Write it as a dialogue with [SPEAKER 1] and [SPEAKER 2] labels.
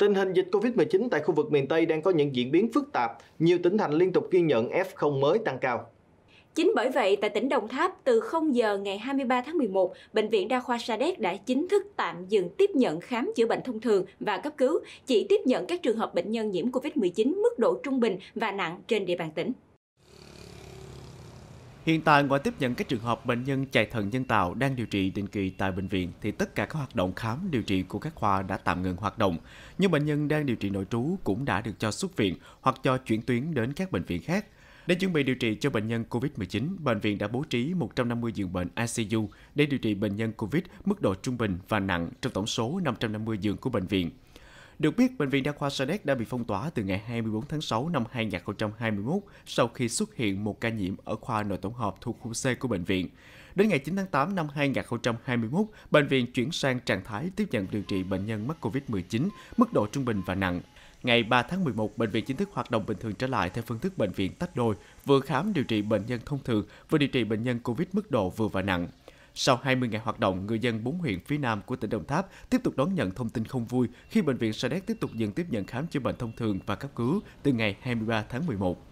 [SPEAKER 1] Tình hình dịch COVID-19 tại khu vực miền Tây đang có những diễn biến phức tạp, nhiều tỉnh thành liên tục ghi nhận F0 mới tăng cao.
[SPEAKER 2] Chính bởi vậy, tại tỉnh Đồng Tháp, từ 0 giờ ngày 23 tháng 11, Bệnh viện Đa khoa Sa Đéc đã chính thức tạm dừng tiếp nhận khám chữa bệnh thông thường và cấp cứu, chỉ tiếp nhận các trường hợp bệnh nhân nhiễm COVID-19 mức độ trung bình và nặng trên địa bàn tỉnh.
[SPEAKER 3] Hiện tại ngoài tiếp nhận các trường hợp bệnh nhân chạy thận nhân tạo đang điều trị định kỳ tại bệnh viện thì tất cả các hoạt động khám điều trị của các khoa đã tạm ngừng hoạt động. Những bệnh nhân đang điều trị nội trú cũng đã được cho xuất viện hoặc cho chuyển tuyến đến các bệnh viện khác. Để chuẩn bị điều trị cho bệnh nhân COVID-19, bệnh viện đã bố trí 150 giường bệnh ICU để điều trị bệnh nhân COVID mức độ trung bình và nặng trong tổng số 550 giường của bệnh viện. Được biết, Bệnh viện Đa khoa Sa Đéc đã bị phong tỏa từ ngày 24 tháng 6 năm 2021 sau khi xuất hiện một ca nhiễm ở khoa nội tổng hợp thuộc khu C của bệnh viện. Đến ngày 9 tháng 8 năm 2021, bệnh viện chuyển sang trạng thái tiếp nhận điều trị bệnh nhân mắc COVID-19, mức độ trung bình và nặng. Ngày 3 tháng 11, bệnh viện chính thức hoạt động bình thường trở lại theo phương thức bệnh viện tách đôi, vừa khám điều trị bệnh nhân thông thường, vừa điều trị bệnh nhân COVID mức độ vừa và nặng. Sau 20 ngày hoạt động, người dân bốn huyện phía Nam của tỉnh Đồng Tháp tiếp tục đón nhận thông tin không vui khi bệnh viện Sa Đéc tiếp tục dừng tiếp nhận khám chữa bệnh thông thường và cấp cứu từ ngày 23 tháng 11.